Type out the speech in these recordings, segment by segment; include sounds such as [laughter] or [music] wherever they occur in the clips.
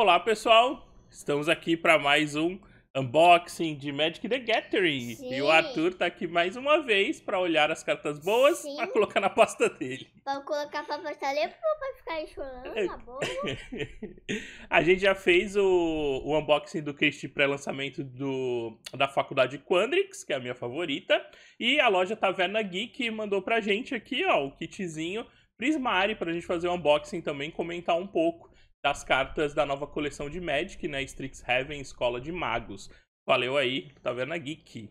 Olá pessoal, estamos aqui para mais um unboxing de Magic the Gathering. Sim. E o Arthur tá aqui mais uma vez para olhar as cartas boas para colocar na pasta dele. Vamos colocar pra pasta dele é pro papai ficar enxurrando na tá boca. [laughs] a gente já fez o, o unboxing do kit pré-lançamento da faculdade Quandrix, que é a minha favorita. E a loja Taverna Geek mandou pra gente aqui, ó, o kitzinho Prismari pra gente fazer o unboxing também, comentar um pouco das cartas da nova coleção de Magic, né? Strixhaven Escola de Magos. Valeu aí, Taverna Geek.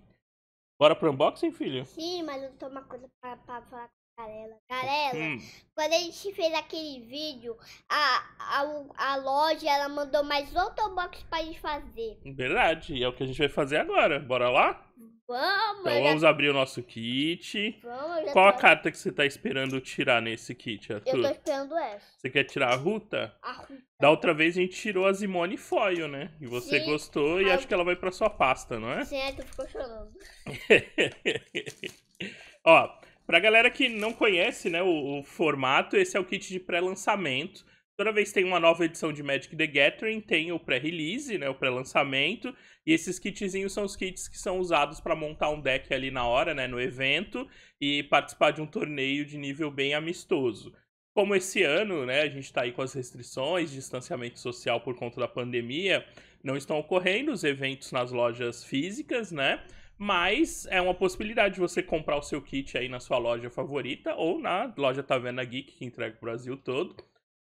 Bora pro unboxing, filho? Sim, mas eu tenho uma coisa pra, pra falar com a Garela. Garela, hum. quando a gente fez aquele vídeo, a, a, a loja ela mandou mais outro unboxing pra gente fazer. Verdade, e é o que a gente vai fazer agora. Bora lá? Vamos! Então vamos abrir o nosso kit. Vamos, Qual a carta que você tá esperando tirar nesse kit, Arthur? Eu tô esperando essa. Você quer tirar a Ruta? A Ruta. Da outra vez a gente tirou a Zimone Foil, né? E você Sim. gostou e acho que ela vai pra sua pasta, não é? Sim, é que ficou chorando. [laughs] Ó, pra galera que não conhece né, o, o formato, esse é o kit de pré-lançamento. Toda vez que tem uma nova edição de Magic the Gathering, tem o pré-release, né, o pré-lançamento, e esses kitzinhos são os kits que são usados para montar um deck ali na hora, né, no evento, e participar de um torneio de nível bem amistoso. Como esse ano, né, a gente está aí com as restrições, distanciamento social por conta da pandemia, não estão ocorrendo os eventos nas lojas físicas, né? Mas é uma possibilidade de você comprar o seu kit aí na sua loja favorita ou na loja Taverna Geek, que entrega o Brasil todo.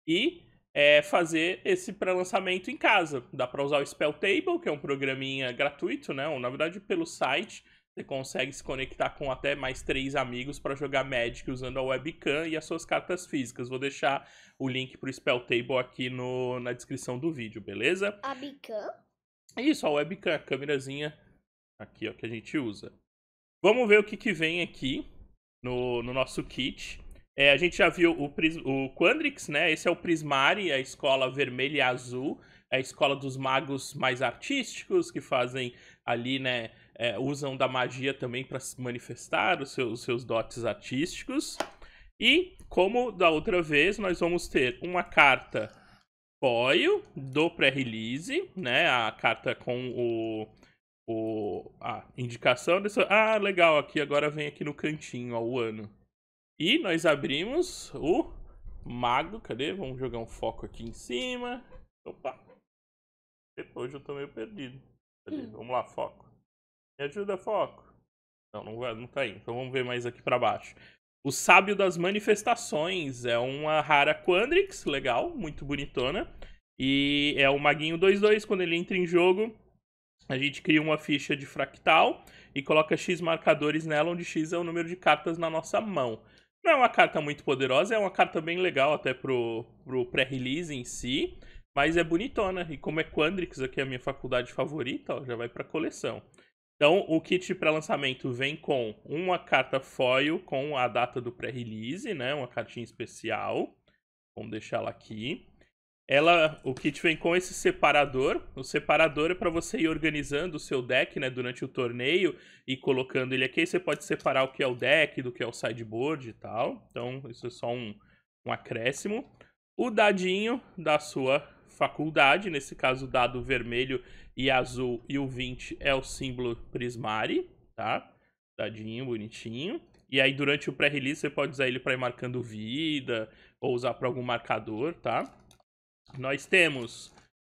E é fazer esse pré-lançamento em casa. Dá para usar o Spell Table, que é um programinha gratuito, né? Ou, na verdade, pelo site, você consegue se conectar com até mais três amigos para jogar Magic usando a webcam e as suas cartas físicas. Vou deixar o link para o Spell Table aqui no, na descrição do vídeo, beleza? A webcam? Isso, a webcam, a câmerazinha aqui ó, que a gente usa. Vamos ver o que, que vem aqui no, no nosso kit. É, a gente já viu o, Pris, o Quandrix, né? Esse é o Prismari, a escola vermelha e azul, a escola dos magos mais artísticos que fazem ali, né? É, usam da magia também para manifestar os seus, os seus dotes artísticos. E, como da outra vez, nós vamos ter uma carta foil do pré-release, né? A carta com o, o a indicação Ah, legal, aqui agora vem aqui no cantinho, ó, o ano. E nós abrimos o mago. Cadê? Vamos jogar um foco aqui em cima. Opa! Hoje eu tô meio perdido. Cadê? Hum. Vamos lá, foco. Me ajuda, foco. Não, não, vai, não tá indo. Então vamos ver mais aqui para baixo. O Sábio das Manifestações é uma rara Quandrix, legal, muito bonitona. E é o Maguinho 2-2. Quando ele entra em jogo, a gente cria uma ficha de fractal e coloca X marcadores nela, onde X é o número de cartas na nossa mão. Não é uma carta muito poderosa, é uma carta bem legal até pro, pro pré-release em si. Mas é bonitona. E como é Quandrix, aqui é a minha faculdade favorita, ó, já vai pra coleção. Então, o kit para lançamento vem com uma carta foil com a data do pré-release, né? Uma cartinha especial. Vamos deixar ela aqui. Ela, o kit vem com esse separador. O separador é para você ir organizando o seu deck, né, durante o torneio e colocando ele aqui. você pode separar o que é o deck do que é o sideboard e tal. Então, isso é só um, um acréscimo. O dadinho da sua faculdade, nesse caso o dado vermelho e azul e o 20 é o símbolo Prismari, tá? Dadinho bonitinho. E aí durante o pré-release você pode usar ele para ir marcando vida ou usar para algum marcador, tá? nós temos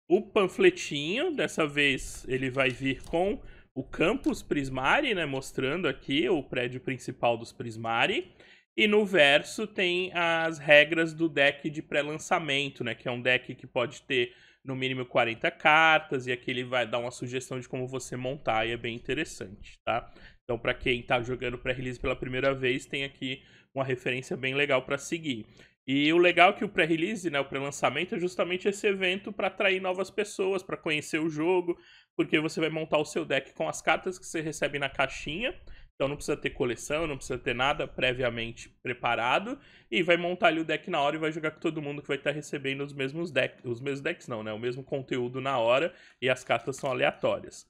o panfletinho, dessa vez ele vai vir com o campus Prismari, né, mostrando aqui o prédio principal dos Prismari. E no verso tem as regras do deck de pré-lançamento, né, que é um deck que pode ter no mínimo 40 cartas e aqui ele vai dar uma sugestão de como você montar e é bem interessante, tá? Então para quem está jogando pré-release pela primeira vez, tem aqui uma referência bem legal para seguir. E o legal é que o pré-release, né, o pré-lançamento é justamente esse evento para atrair novas pessoas, para conhecer o jogo, porque você vai montar o seu deck com as cartas que você recebe na caixinha. Então não precisa ter coleção, não precisa ter nada previamente preparado e vai montar ali o deck na hora e vai jogar com todo mundo que vai estar recebendo os mesmos decks, os mesmos decks não, né, o mesmo conteúdo na hora e as cartas são aleatórias.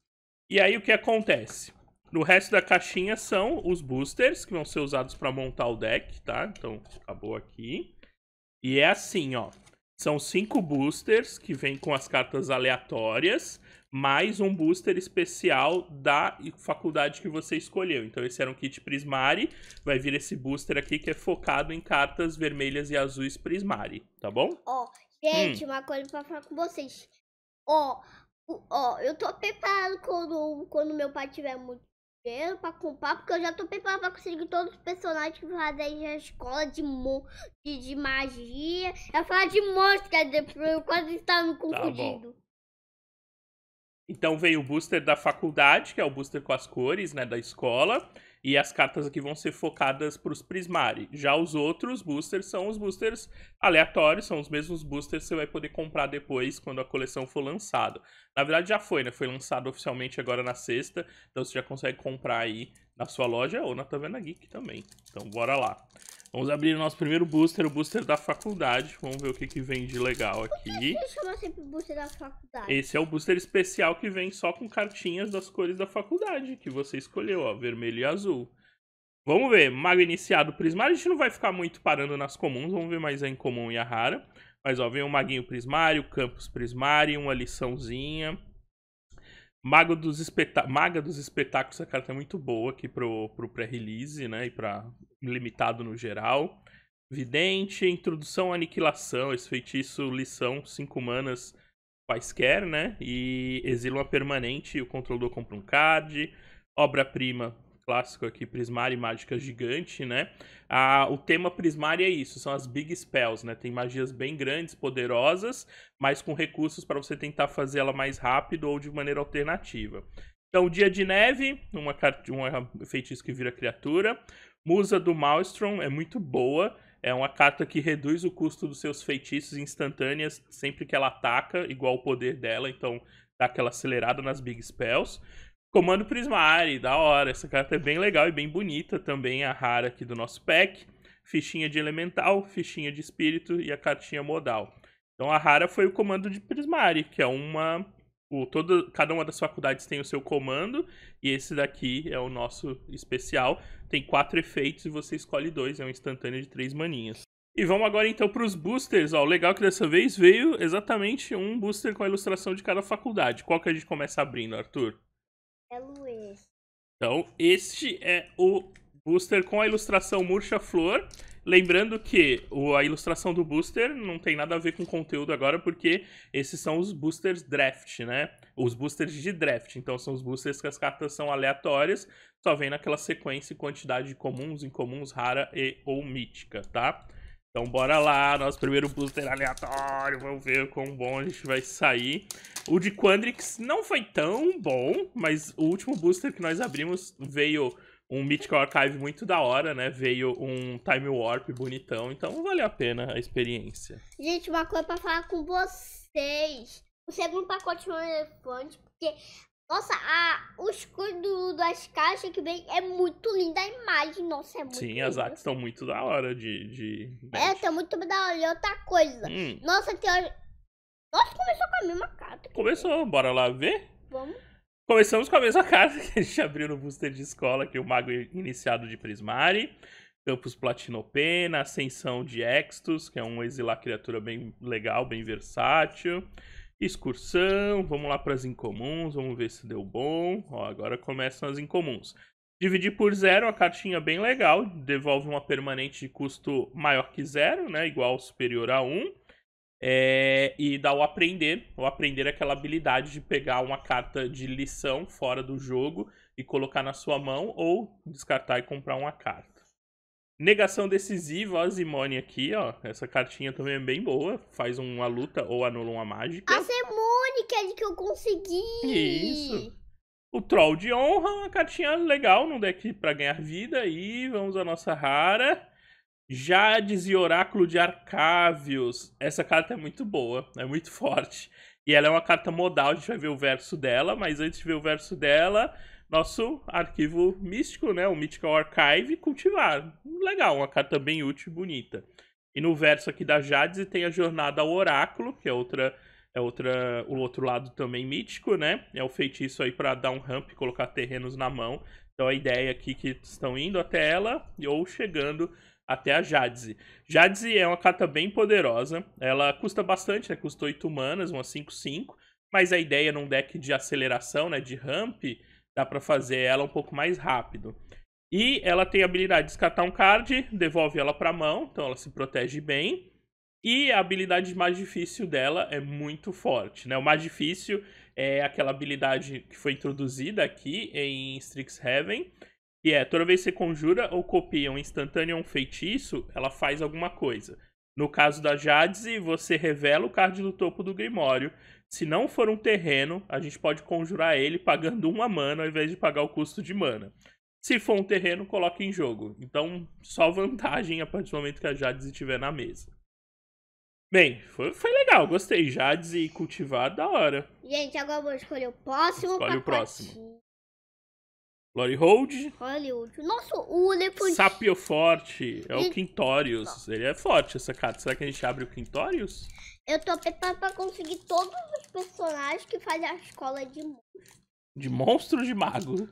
E aí o que acontece? No resto da caixinha são os boosters que vão ser usados para montar o deck, tá? Então acabou aqui. E é assim, ó. São cinco boosters que vêm com as cartas aleatórias, mais um booster especial da faculdade que você escolheu. Então esse era um kit Prismari, vai vir esse booster aqui que é focado em cartas vermelhas e azuis Prismari, tá bom? Ó, oh, gente, hum. uma coisa pra falar com vocês. Ó, oh, ó, oh, eu tô preparado quando, quando meu pai tiver muito dinheiro pra comprar, porque eu já tô preparado pra conseguir todos os personagens que fazem a escola de, mo de, de magia. Eu é falar de monstro, quer dizer, eu quase estava me tá confundindo. Tá então veio o booster da faculdade, que é o booster com as cores, né, da escola. E as cartas aqui vão ser focadas para os Prismari. Já os outros boosters são os boosters aleatórios, são os mesmos boosters que você vai poder comprar depois quando a coleção for lançada. Na verdade já foi, né? Foi lançado oficialmente agora na sexta, então você já consegue comprar aí na sua loja ou na Taverna Geek também. Então bora lá. Vamos abrir o nosso primeiro booster, o booster da faculdade. Vamos ver o que, que vem de legal aqui. Por que chama sempre booster da faculdade? Esse é o booster especial que vem só com cartinhas das cores da faculdade, que você escolheu, ó, vermelho e azul. Vamos ver, mago iniciado, prismário, a gente não vai ficar muito parando nas comuns, vamos ver mais a incomum e a rara. Mas ó, vem o maguinho prismário, campus prismário, uma liçãozinha, Mago dos Maga dos Espetáculos, a carta é muito boa aqui pro, pro pré-release, né? E pra limitado no geral. Vidente, Introdução à Aniquilação, esse feitiço, lição, 5 manas quaisquer, né? E exila uma permanente, o controlador compra um card. Obra-prima, clássico aqui, Prismari Mágica Gigante, né? Ah, o tema Prismari é isso, são as Big Spells, né? Tem magias bem grandes, poderosas, mas com recursos para você tentar fazê-la mais rápido ou de maneira alternativa. Então, Dia de Neve, uma, uma feitiço que vira criatura. Musa do Maelstrom é muito boa. É uma carta que reduz o custo dos seus feitiços instantâneas sempre que ela ataca, igual o poder dela, então dá aquela acelerada nas Big Spells. Comando Prismari, da hora. Essa carta é bem legal e bem bonita também, a rara aqui do nosso pack. Fichinha de elemental, fichinha de espírito e a cartinha modal. Então a rara foi o comando de Prismari, que é uma. O, todo, cada uma das faculdades tem o seu comando, e esse daqui é o nosso especial. Tem quatro efeitos e você escolhe dois, é um instantâneo de três maninhas. E vamos agora então para os boosters. Ó, o legal é que dessa vez veio exatamente um booster com a ilustração de cada faculdade. Qual que a gente começa abrindo, Arthur? É Luiz. Então, este é o booster com a ilustração murcha-flor. Lembrando que a ilustração do booster não tem nada a ver com o conteúdo agora, porque esses são os boosters draft, né? Os boosters de draft. Então são os boosters que as cartas são aleatórias, só vem naquela sequência e quantidade de comuns, incomuns, rara e ou mítica, tá? Então bora lá, nosso primeiro booster aleatório, vamos ver quão bom a gente vai sair. O de Quandrix não foi tão bom, mas o último booster que nós abrimos veio um Mythical Archive muito da hora, né? Veio um Time Warp bonitão, então valeu a pena a experiência. Gente, uma coisa pra falar com vocês. O segundo pacote foi um elefante, porque nossa, a, os cores das caixas que vem é muito linda a imagem, nossa, é muito Sim, as artes estão muito da hora de. de... É, estão tá muito da hora. E outra coisa. Hum. Nossa, tem Nossa, começou com a mesma carta. Começou, bora lá ver? Vamos. Começamos com a mesma [laughs] carta que a gente abriu no booster de escola, que é o Mago Iniciado de Prismari. Campus Platinopena, Ascensão de Extus, que é um exilar criatura bem legal, bem versátil. Excursão, vamos lá para as incomuns, vamos ver se deu bom. Ó, agora começam as incomuns. Dividir por zero, a cartinha bem legal, devolve uma permanente de custo maior que zero, né? Igual ou superior a 1. Um. É, e dá o aprender. O aprender é aquela habilidade de pegar uma carta de lição fora do jogo e colocar na sua mão ou descartar e comprar uma carta. Negação decisiva, Ozimone aqui, ó. Essa cartinha também é bem boa. Faz uma luta ou anula uma mágica. A Semônica de que eu consegui! Isso. O Troll de Honra, uma cartinha legal no deck pra ganhar vida. E vamos à nossa rara. Jades e Oráculo de Arcávios Essa carta é muito boa, é muito forte. E ela é uma carta modal, a gente vai ver o verso dela, mas antes de ver o verso dela, nosso arquivo místico, né? O Mythical Archive, cultivar. Legal, uma carta bem útil e bonita. E no verso aqui da Jades tem a jornada ao oráculo, que é outra é outra o outro lado também mítico, né? É o feitiço aí para dar um ramp e colocar terrenos na mão. Então a ideia aqui que estão indo até ela ou chegando até a Jadze. Jadze é uma carta bem poderosa. Ela custa bastante, né? Custa 8 manas, uma 5-5. Mas a ideia num deck de aceleração, né? De ramp, Dá para fazer ela um pouco mais rápido. E ela tem a habilidade de descartar um card, devolve ela para a mão, então ela se protege bem. E a habilidade mais difícil dela é muito forte, né? O mais difícil é aquela habilidade que foi introduzida aqui em Strixhaven, que é toda vez que você conjura ou copia um instantâneo ou um feitiço, ela faz alguma coisa. No caso da Jadze, você revela o card do topo do Grimório. Se não for um terreno, a gente pode conjurar ele pagando uma mana ao invés de pagar o custo de mana. Se for um terreno, coloque em jogo. Então, só vantagem a partir do momento que a Jadze estiver na mesa. Bem, foi, foi legal, gostei. Jades e cultivar, da hora. Gente, agora eu vou escolher o próximo Escolhe pacotinho. o próximo. Lori Hold. Hollywood. Nossa, o elefante. Sapio Forte. É o Quintorius. Ele é forte essa carta. Será que a gente abre o Quintorius? Eu tô preparado pra conseguir todos os personagens que fazem a escola de monstro. De monstro ou de mago?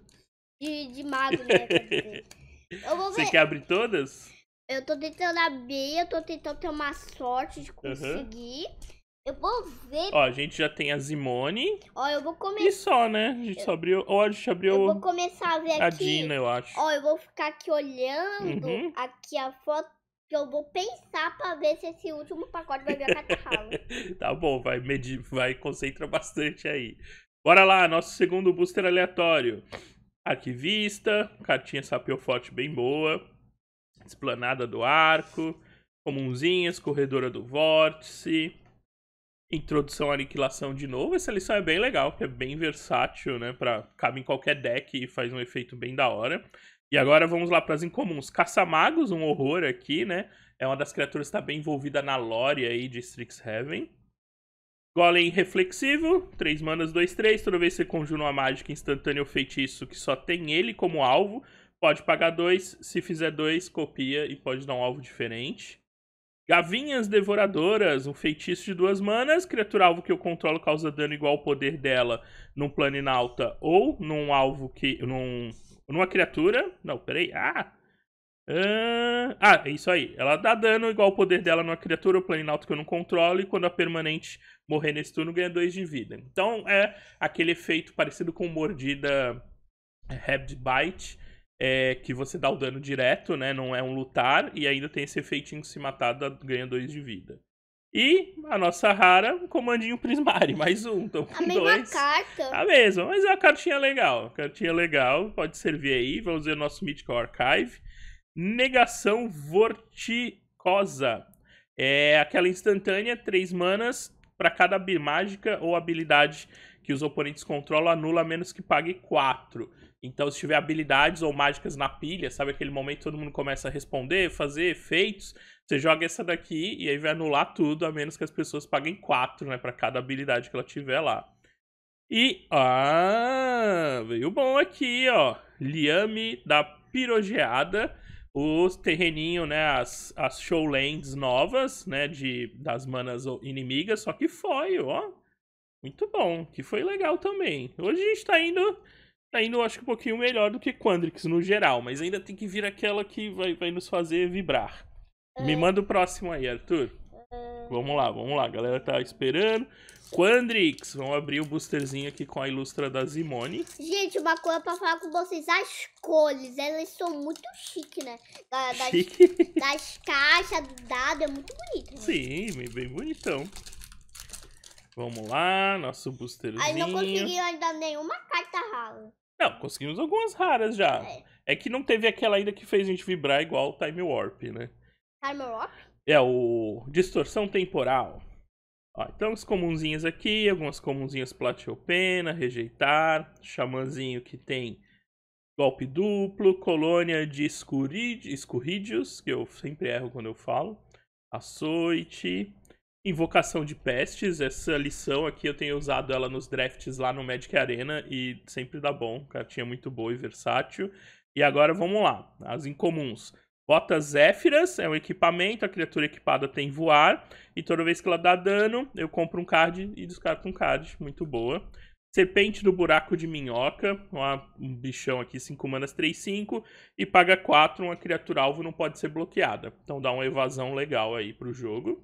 De, de mago, né? [laughs] eu vou ver. Você quer abrir todas? Eu tô tentando abrir, eu tô tentando ter uma sorte de conseguir. Uhum. Eu vou ver. Ó, a gente já tem a Zimone. Ó, eu vou começar. E só, né? A gente eu... só abriu. Ou a gente abriu. Eu vou começar a ver a aqui. Dina, eu acho. Ó, eu vou ficar aqui olhando uhum. aqui a foto. Que eu vou pensar pra ver se esse último pacote vai vir a [laughs] tá bom, vai medir, vai concentra bastante aí. Bora lá, nosso segundo booster aleatório. Arquivista, cartinha sapiofote bem boa. Esplanada do arco. Comunzinhas, corredora do vórtice. Introdução à Aniquilação de novo. Essa lição é bem legal, porque é bem versátil, né? Pra, cabe em qualquer deck e faz um efeito bem da hora. E agora vamos lá para as incomuns. Caça-magos, um horror aqui, né? É uma das criaturas que está bem envolvida na lore aí de Strixhaven. Golem reflexivo, 3 manas, 2, 3. Toda vez que você conjura uma mágica instantânea ou feitiço que só tem ele como alvo, pode pagar 2. Se fizer 2, copia e pode dar um alvo diferente. Gavinhas Devoradoras, um feitiço de duas manas, criatura alvo que eu controlo causa dano igual ao poder dela num inalta ou num alvo que. Num, numa criatura. Não, peraí. Ah! Uh... ah, é isso aí. Ela dá dano igual ao poder dela numa criatura ou planinalta que eu não controlo, e quando a permanente morrer nesse turno ganha 2 de vida. Então é aquele efeito parecido com mordida é, Rabbit Bite é, que você dá o dano direto, né? Não é um lutar, e ainda tem esse efeitinho que se matar dá, ganha 2 de vida. E a nossa rara, um comandinho Prismari, [laughs] mais um. Então, com a dois, mesma carta. A mesma, mas é uma cartinha legal. Cartinha legal, pode servir aí. Vamos ver o nosso Mythical Archive. Negação Vorticosa. É aquela instantânea, três manas, para cada mágica ou habilidade que os oponentes controlam, anula a menos que pague 4. Então, se tiver habilidades ou mágicas na pilha, sabe aquele momento que todo mundo começa a responder, fazer efeitos, você joga essa daqui e aí vai anular tudo, a menos que as pessoas paguem 4, né, para cada habilidade que ela tiver lá. E, ah, veio bom aqui, ó, Liame da Pirogeada, os terreninho, né, as, as showlands novas, né, de, das manas inimigas, só que foi, ó, muito bom, que foi legal também. Hoje a gente tá indo ainda eu acho que um pouquinho melhor do que Quandrix no geral, mas ainda tem que vir aquela que vai, vai nos fazer vibrar. Me é. manda o próximo aí, Arthur. É. Vamos lá, vamos lá, a galera tá esperando. Quandrix, vamos abrir o boosterzinho aqui com a ilustra da Zimone. Gente, uma coisa pra falar com vocês, as cores, elas são muito chique, né? das, chique. [laughs] das caixas, do dado, é muito bonito. Né? Sim, bem bonitão. Vamos lá, nosso boosterzinho. Aí não conseguiu ainda nenhuma carta rala. Não, conseguimos algumas raras já. É. é. que não teve aquela ainda que fez a gente vibrar igual o Time Warp, né? Time Warp? É, o Distorção Temporal. Ó, então, os comunzinhos aqui, algumas comunzinhas Platiopena, Rejeitar, Xamãzinho que tem Golpe Duplo, Colônia de Escurid... que eu sempre erro quando eu falo, Açoite, Invocação de Pestes, essa lição aqui eu tenho usado ela nos drafts lá no Magic Arena e sempre dá bom, cartinha muito boa e versátil. E agora vamos lá, as incomuns. Bota Zéfiras, é um equipamento, a criatura equipada tem voar, e toda vez que ela dá dano, eu compro um card e descarto um card, muito boa. Serpente do Buraco de Minhoca, uma, um bichão aqui, 5 manas, 3, 5, e paga 4, uma criatura alvo não pode ser bloqueada. Então dá uma evasão legal aí pro jogo.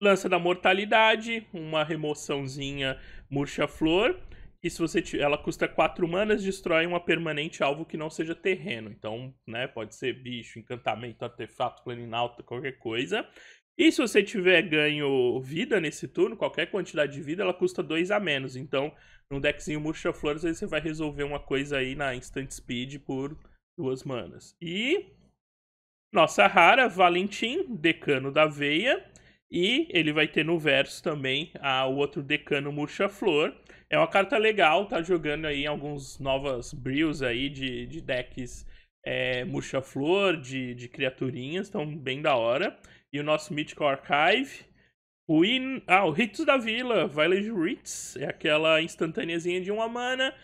Lança da Mortalidade, uma remoçãozinha murcha-flor. E se você ela custa 4 manas, destrói uma permanente alvo que não seja terreno. Então, né, pode ser bicho, encantamento, artefato, Planinalta, qualquer coisa. E se você tiver ganho vida nesse turno, qualquer quantidade de vida, ela custa 2 a menos. Então, num deckzinho murcha Flor, você vai resolver uma coisa aí na instant speed por duas manas. E nossa rara Valentim, decano da veia, e ele vai ter no verso também a, o outro decano Murcha Flor. É uma carta legal, tá jogando aí alguns novas brilhos aí de, de decks é, Murcha Flor, de, de criaturinhas, estão bem da hora. E o nosso Mythical Archive. O in... Ah, o Ritos da Vila, Village Ritz, é aquela instantaneazinha de uma mana.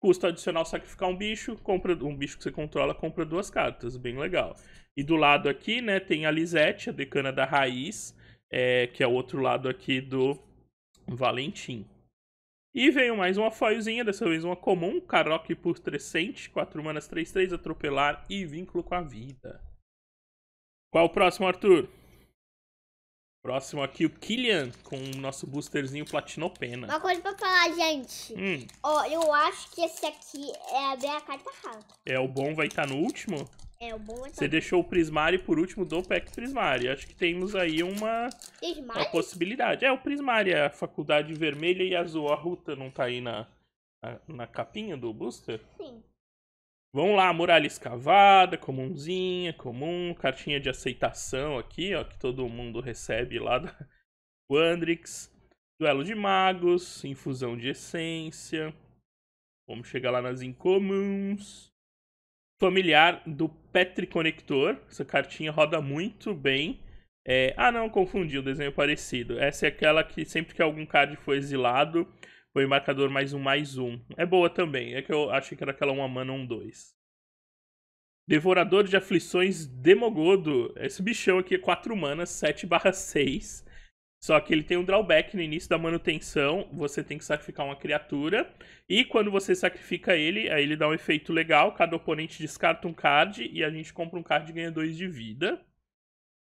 Custo adicional sacrificar um bicho, compra um bicho que você controla, compra duas cartas, bem legal. E do lado aqui, né, tem a Lisette, a decana da raiz é, que é o outro lado aqui do Valentim. E veio mais uma foilzinha, dessa vez uma comum, Karoque por Trescente, 4 manas 3-3, atropelar e vínculo com a vida. Qual o próximo, Arthur? Próximo aqui, o Killian, com o nosso boosterzinho Platinopena. Uma coisa pra falar, gente. Hum. eu acho que esse aqui é a minha carta rara. É, o bom vai estar tá no último? É, o bom é Você deixou o Prismari por último do PEC Prismari. Acho que temos aí uma, uma possibilidade. É, o Prismari, a faculdade vermelha e azul. A Ruta não tá aí na, na, na capinha do booster? Sim. Vamos lá, muralha escavada, comunzinha, comum, cartinha de aceitação aqui, ó, que todo mundo recebe lá da Wandrix. [laughs] Duelo de magos, infusão de essência. Vamos chegar lá nas incomuns familiar do Petri Conector. Essa cartinha roda muito bem. É... Ah, não, confundi o desenho é parecido. Essa é aquela que sempre que algum card foi exilado, foi marcador mais um, mais um. É boa também. É que eu achei que era aquela uma mana, um, dois. Devorador de Aflições Demogodo. Esse bichão aqui é 4 manas, 7 barra 6. Só que ele tem um drawback no início da manutenção, você tem que sacrificar uma criatura, e quando você sacrifica ele, aí ele dá um efeito legal, cada oponente descarta um card, e a gente compra um card e ganha 2 de vida.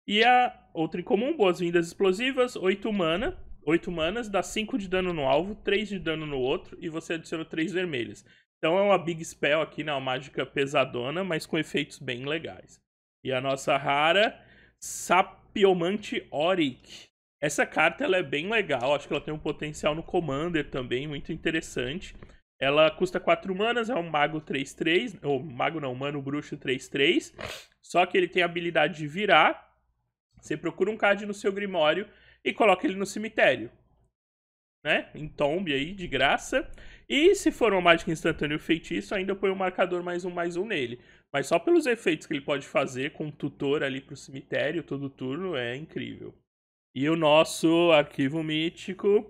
E a outra em comum, boas-vindas explosivas, 8 mana, 8 manas, dá 5 de dano no alvo, 3 de dano no outro, e você adiciona 3 vermelhas. Então é uma big spell aqui, né, uma mágica pesadona, mas com efeitos bem legais. E a nossa rara, Sapiomante Oric, essa carta ela é bem legal, acho que ela tem um potencial no Commander também, muito interessante. Ela custa 4 manas, é um mago 3-3, ou mago não, humano bruxo 3-3. Só que ele tem a habilidade de virar. Você procura um card no seu grimório e coloca ele no cemitério. Né? Em tombe aí, de graça. E se for uma mágica instantânea ou feitiço, ainda põe um marcador mais um mais um nele. Mas só pelos efeitos que ele pode fazer com o tutor ali pro cemitério todo turno é incrível. E o nosso arquivo mítico.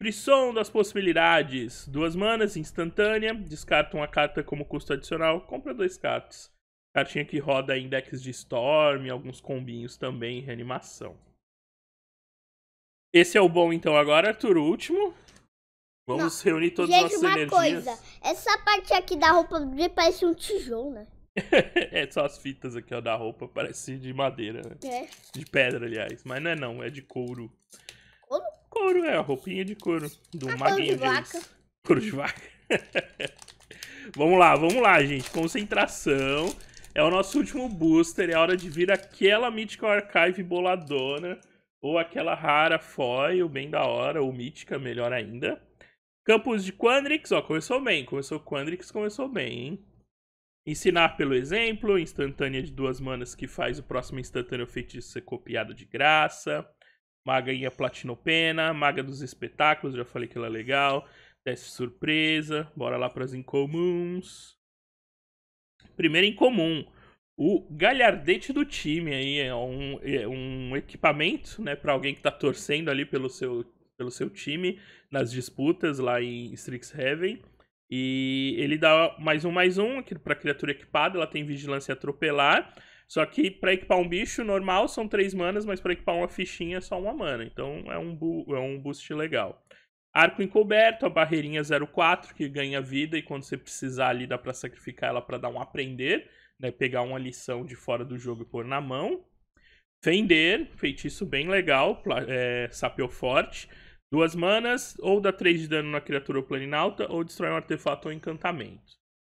Frisson das possibilidades. Duas manas, instantânea. Descarta uma carta como custo adicional. Compra dois cartas. Cartinha que roda em decks de Storm, alguns combinhos também, reanimação. Esse é o bom então agora, Arthur, o último. Vamos Não. reunir todas as nossas uma coisa, essa parte aqui da roupa parece um tijolo, né? [laughs] é só as fitas aqui, ó, da roupa. Parece de madeira, né? É. De pedra, aliás. Mas não é não, é de couro. Couro? Couro, é, a roupinha de couro. Do tá ah, Maguinho couro de vaca. Couro de vaca. [laughs] vamos lá, vamos lá, gente. Concentração. É o nosso último booster. É hora de vir aquela Mythical Archive boladona. Ou aquela rara foil, bem da hora. Ou mítica, melhor ainda. Campos de Quandrix, ó, começou bem. Começou Quandrix, começou bem, hein? Ensinar pelo exemplo, instantânea de duas manas que faz o próximo instantâneo feitiço ser copiado de graça. Magainha Platinopena, Maga dos Espetáculos, já falei que ela é legal. Teste surpresa, bora lá para as incomuns. Primeiro incomum, o galhardete do time aí é um, é um equipamento, né, para alguém que está torcendo ali pelo seu, pelo seu time nas disputas lá em Strixhaven. E ele dá mais um, mais um aqui pra criatura equipada, ela tem vigilância atropelar. Só que pra equipar um bicho normal são três manas, mas pra equipar uma fichinha é só uma mana. Então é um, é um boost legal. Arco encoberto, a barreirinha 04, que ganha vida e quando você precisar ali dá pra sacrificar ela pra dar um aprender, né? Pegar uma lição de fora do jogo e pôr na mão. Fender, feitiço bem legal, é, sapeu forte. Duas manas, ou dá 3 de dano na criatura ou planinalta, ou destrói um artefato ou encantamento.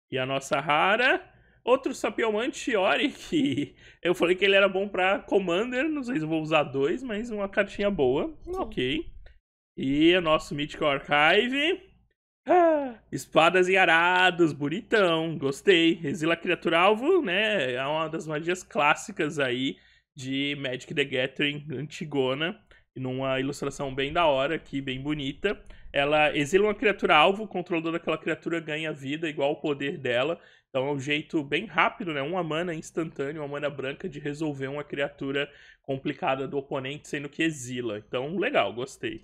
E a nossa rara, outro sapiomante Ori, [laughs] que eu falei que ele era bom pra Commander, não sei se eu vou usar dois, mas uma cartinha boa, Sim. ok. E o nosso Mythical Archive, ah, espadas e arados, bonitão, gostei. Exila criatura alvo, né, é uma das magias clássicas aí de Magic the Gathering antigona numa ilustração bem da hora aqui, bem bonita. Ela exila uma criatura alvo, o controlador daquela criatura ganha vida igual ao poder dela. Então é um jeito bem rápido, né? Uma mana instantânea, uma mana branca de resolver uma criatura complicada do oponente, sendo que exila. Então, legal, gostei.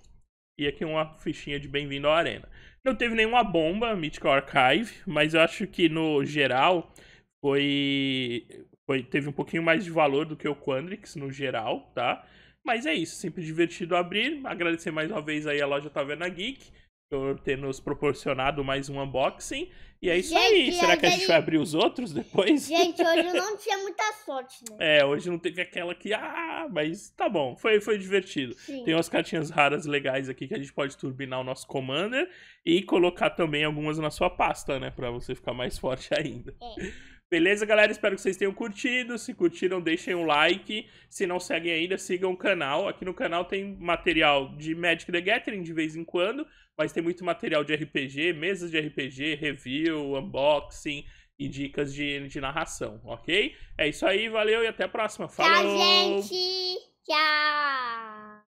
E aqui uma fichinha de bem-vindo à arena. Não teve nenhuma bomba Mythical Archive, mas eu acho que no geral foi, foi teve um pouquinho mais de valor do que o Quandrix no geral, tá? Mas é isso, sempre divertido abrir. Agradecer mais uma vez aí a loja Taverna Geek por ter nos proporcionado mais um unboxing. E é isso gente, aí. Será que a gente vai abrir os outros depois? Gente, hoje eu [laughs] não tinha muita sorte, né? É, hoje não teve aquela que. Ah, mas tá bom, foi, foi divertido. Sim. Tem umas cartinhas raras legais aqui que a gente pode turbinar o nosso commander e colocar também algumas na sua pasta, né? Pra você ficar mais forte ainda. É. [laughs] Beleza, galera? Espero que vocês tenham curtido. Se curtiram, deixem um like. Se não seguem ainda, sigam o canal. Aqui no canal tem material de Magic the Gathering de vez em quando, mas tem muito material de RPG, mesas de RPG, review, unboxing e dicas de, de narração, ok? É isso aí, valeu e até a próxima. Falou! Tchau, gente! Tchau!